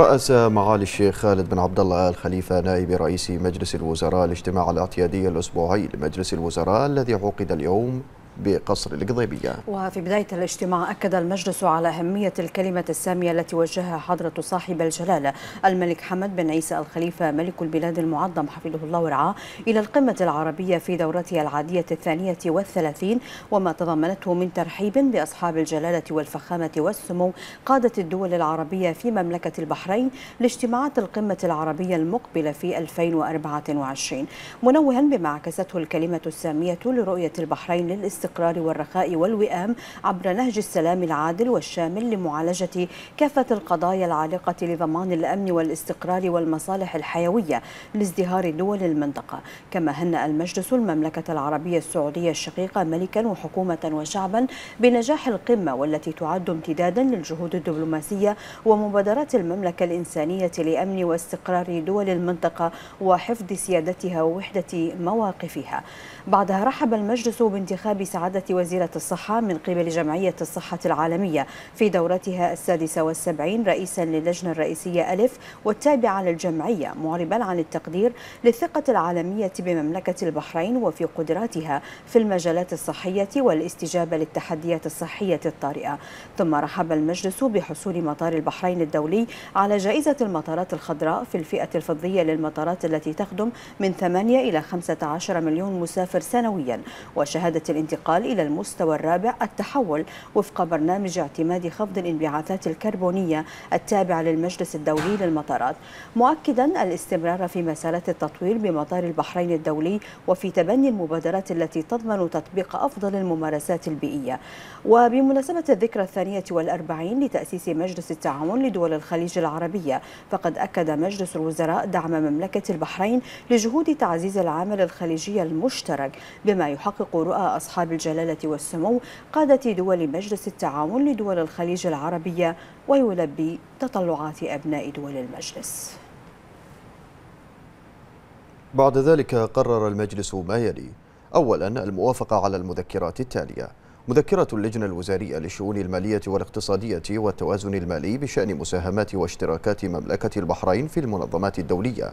رأس معالي الشيخ خالد بن عبد الله آل خليفة نائب رئيس مجلس الوزراء الاجتماع الاعتيادي الأسبوعي لمجلس الوزراء الذي عقد اليوم بقصر القضيبية وفي بداية الاجتماع أكد المجلس على أهمية الكلمة السامية التي وجهها حضرة صاحب الجلالة الملك حمد بن عيسى الخليفة ملك البلاد المعظم حفظه الله ورعاه إلى القمة العربية في دورتها العادية الثانية والثلاثين وما تضمنته من ترحيب بأصحاب الجلالة والفخامة والسمو قادة الدول العربية في مملكة البحرين لاجتماعات القمة العربية المقبلة في 2024 منوها بما عكسته الكلمة السامية لرؤية البحرين للإسلام الاستقرار والرخاء والوئام عبر نهج السلام العادل والشامل لمعالجة كافة القضايا العالقة لضمان الأمن والاستقرار والمصالح الحيوية لازدهار دول المنطقة كما هنأ المجلس المملكة العربية السعودية الشقيقة ملكا وحكومة وشعبا بنجاح القمة والتي تعد امتدادا للجهود الدبلوماسية ومبادرات المملكة الإنسانية لأمن واستقرار دول المنطقة وحفظ سيادتها ووحدة مواقفها بعدها رحب المجلس بانتخاب سعادة وزيرة الصحة من قبل جمعية الصحة العالمية في دورتها السادسة والسبعين رئيسا للجنة الرئيسية ألف والتابعة للجمعية معربا عن التقدير للثقة العالمية بمملكة البحرين وفي قدراتها في المجالات الصحية والاستجابة للتحديات الصحية الطارئة ثم رحب المجلس بحصول مطار البحرين الدولي على جائزة المطارات الخضراء في الفئة الفضية للمطارات التي تخدم من 8 إلى 15 مليون مسافر سنويا وشهادة الانتقال الانتقال إلى المستوى الرابع التحول وفق برنامج اعتماد خفض الانبعاثات الكربونية التابع للمجلس الدولي للمطارات مؤكدا الاستمرار في مسارات التطوير بمطار البحرين الدولي وفي تبني المبادرات التي تضمن تطبيق أفضل الممارسات البيئية وبمناسبة الذكرى الثانية والأربعين لتأسيس مجلس التعاون لدول الخليج العربية فقد أكد مجلس الوزراء دعم مملكة البحرين لجهود تعزيز العمل الخليجي المشترك بما يحقق رؤى أصحاب صاحب الجلالة والسمو قادة دول مجلس التعاون لدول الخليج العربية ويلبي تطلعات أبناء دول المجلس بعد ذلك قرر المجلس ما يلي أولا الموافقة على المذكرات التالية مذكرة اللجنة الوزارية للشؤون المالية والاقتصادية والتوازن المالي بشأن مساهمات واشتراكات مملكة البحرين في المنظمات الدولية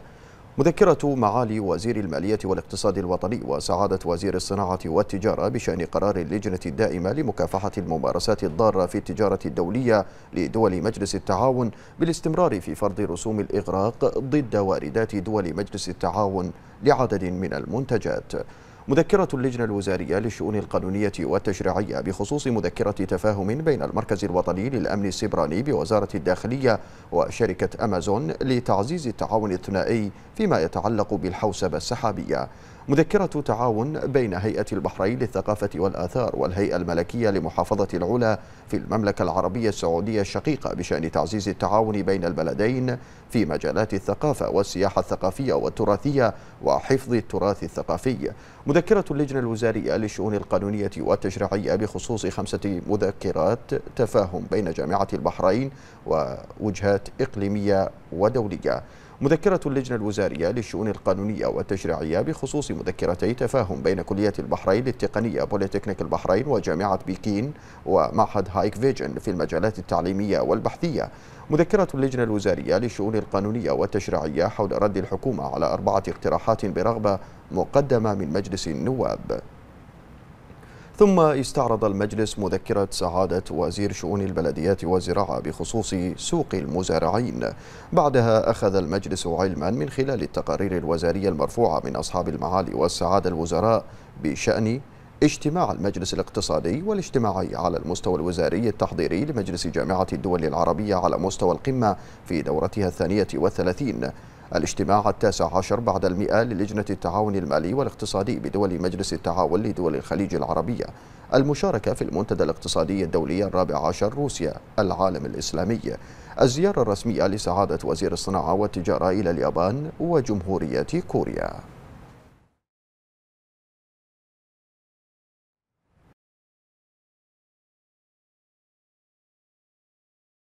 مذكرة معالي وزير المالية والاقتصاد الوطني وسعادة وزير الصناعة والتجارة بشأن قرار اللجنة الدائمة لمكافحة الممارسات الضارة في التجارة الدولية لدول مجلس التعاون بالاستمرار في فرض رسوم الإغراق ضد واردات دول مجلس التعاون لعدد من المنتجات مذكرة اللجنة الوزارية للشؤون القانونية والتشريعية بخصوص مذكرة تفاهم بين المركز الوطني للأمن السبراني بوزارة الداخلية وشركة أمازون لتعزيز التعاون الثنائي فيما يتعلق بالحوسبة السحابية مذكرة تعاون بين هيئة البحرين للثقافة والآثار والهيئة الملكية لمحافظة العلا في المملكة العربية السعودية الشقيقة بشأن تعزيز التعاون بين البلدين في مجالات الثقافة والسياحة الثقافية والتراثية وحفظ التراث الثقافي مذكرة اللجنة الوزارية للشؤون القانونية والتشريعية بخصوص خمسة مذكرات تفاهم بين جامعة البحرين ووجهات إقليمية ودولية مذكرة اللجنة الوزارية للشؤون القانونية والتشريعية بخصوص مذكرتي تفاهم بين كلية البحرين التقنية بوليتكنيك البحرين وجامعة بكين ومعهد هايك فيجن في المجالات التعليمية والبحثية مذكرة اللجنة الوزارية للشؤون القانونية والتشريعية حول رد الحكومة على أربعة اقتراحات برغبة مقدمة من مجلس النواب ثم استعرض المجلس مذكرة سعادة وزير شؤون البلديات والزراعة بخصوص سوق المزارعين بعدها أخذ المجلس علما من خلال التقارير الوزارية المرفوعة من أصحاب المعالي والسعادة الوزراء بشأن اجتماع المجلس الاقتصادي والاجتماعي على المستوى الوزاري التحضيري لمجلس جامعة الدول العربية على مستوى القمة في دورتها الثانية والثلاثين الاجتماع التاسع عشر بعد المئة للجنة التعاون المالي والاقتصادي بدول مجلس التعاون لدول الخليج العربية المشاركة في المنتدى الاقتصادي الدولي الرابع عشر روسيا العالم الإسلامي الزيارة الرسمية لسعادة وزير الصناعة والتجارة إلى اليابان وجمهورية كوريا